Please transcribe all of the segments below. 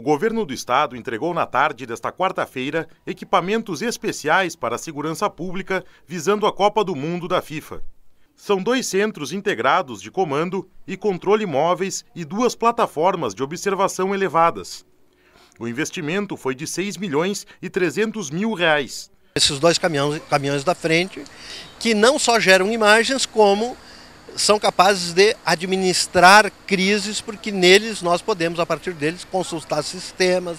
O governo do estado entregou na tarde desta quarta-feira equipamentos especiais para a segurança pública visando a Copa do Mundo da FIFA. São dois centros integrados de comando e controle móveis e duas plataformas de observação elevadas. O investimento foi de 6 milhões e 300 mil reais. Esses dois caminhões, caminhões da frente, que não só geram imagens, como são capazes de administrar crises, porque neles nós podemos, a partir deles, consultar sistemas,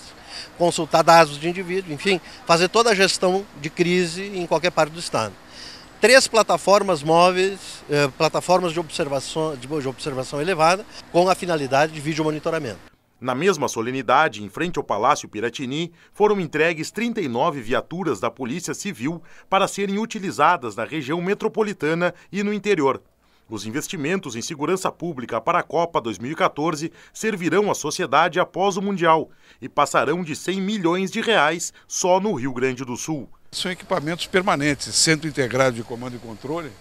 consultar dados de indivíduo, enfim, fazer toda a gestão de crise em qualquer parte do Estado. Três plataformas móveis, eh, plataformas de observação, de, de observação elevada, com a finalidade de vídeo monitoramento. Na mesma solenidade, em frente ao Palácio Piratini, foram entregues 39 viaturas da Polícia Civil para serem utilizadas na região metropolitana e no interior. Os investimentos em segurança pública para a Copa 2014 servirão à sociedade após o Mundial e passarão de 100 milhões de reais só no Rio Grande do Sul. São equipamentos permanentes, centro integrado de comando e controle,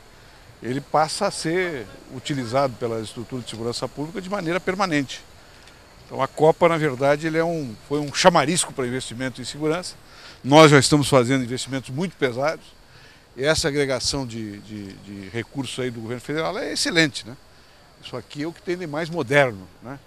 ele passa a ser utilizado pela estrutura de segurança pública de maneira permanente. Então a Copa, na verdade, ele é um, foi um chamarisco para investimento em segurança. Nós já estamos fazendo investimentos muito pesados essa agregação de, de, de recursos aí do governo federal é excelente, né? Isso aqui é o que tem de mais moderno, né?